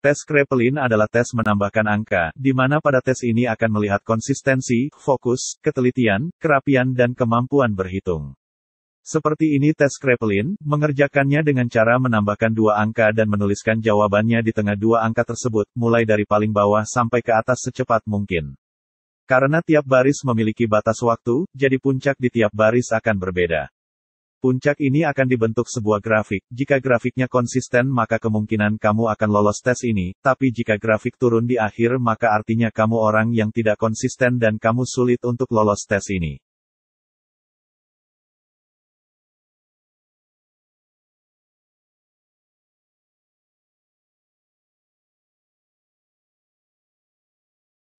Tes Krepelin adalah tes menambahkan angka, di mana pada tes ini akan melihat konsistensi, fokus, ketelitian, kerapian dan kemampuan berhitung. Seperti ini tes Krepelin, mengerjakannya dengan cara menambahkan dua angka dan menuliskan jawabannya di tengah dua angka tersebut, mulai dari paling bawah sampai ke atas secepat mungkin. Karena tiap baris memiliki batas waktu, jadi puncak di tiap baris akan berbeda. Puncak ini akan dibentuk sebuah grafik. Jika grafiknya konsisten, maka kemungkinan kamu akan lolos tes ini. Tapi jika grafik turun di akhir, maka artinya kamu orang yang tidak konsisten dan kamu sulit untuk lolos tes ini.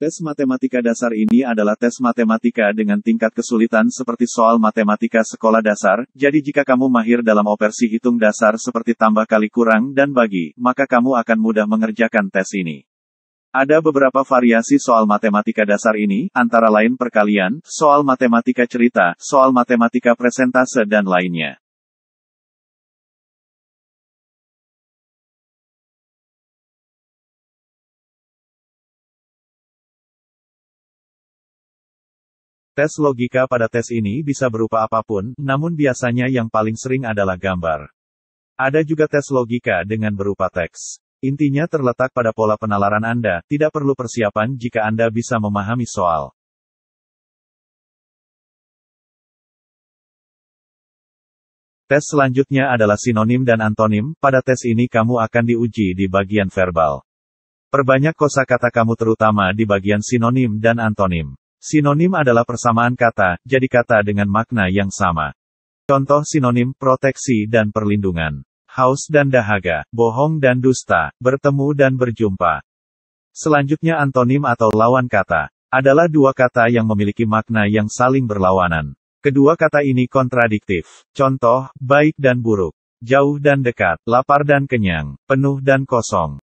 Tes matematika dasar ini adalah tes matematika dengan tingkat kesulitan seperti soal matematika sekolah dasar, jadi jika kamu mahir dalam operasi hitung dasar seperti tambah kali kurang dan bagi, maka kamu akan mudah mengerjakan tes ini. Ada beberapa variasi soal matematika dasar ini, antara lain perkalian, soal matematika cerita, soal matematika presentase dan lainnya. Tes logika pada tes ini bisa berupa apapun, namun biasanya yang paling sering adalah gambar. Ada juga tes logika dengan berupa teks. Intinya terletak pada pola penalaran Anda, tidak perlu persiapan jika Anda bisa memahami soal. Tes selanjutnya adalah sinonim dan antonim. Pada tes ini kamu akan diuji di bagian verbal. Perbanyak kosakata kamu terutama di bagian sinonim dan antonim. Sinonim adalah persamaan kata, jadi kata dengan makna yang sama. Contoh sinonim, proteksi dan perlindungan. Haus dan dahaga, bohong dan dusta, bertemu dan berjumpa. Selanjutnya antonim atau lawan kata, adalah dua kata yang memiliki makna yang saling berlawanan. Kedua kata ini kontradiktif. Contoh, baik dan buruk, jauh dan dekat, lapar dan kenyang, penuh dan kosong.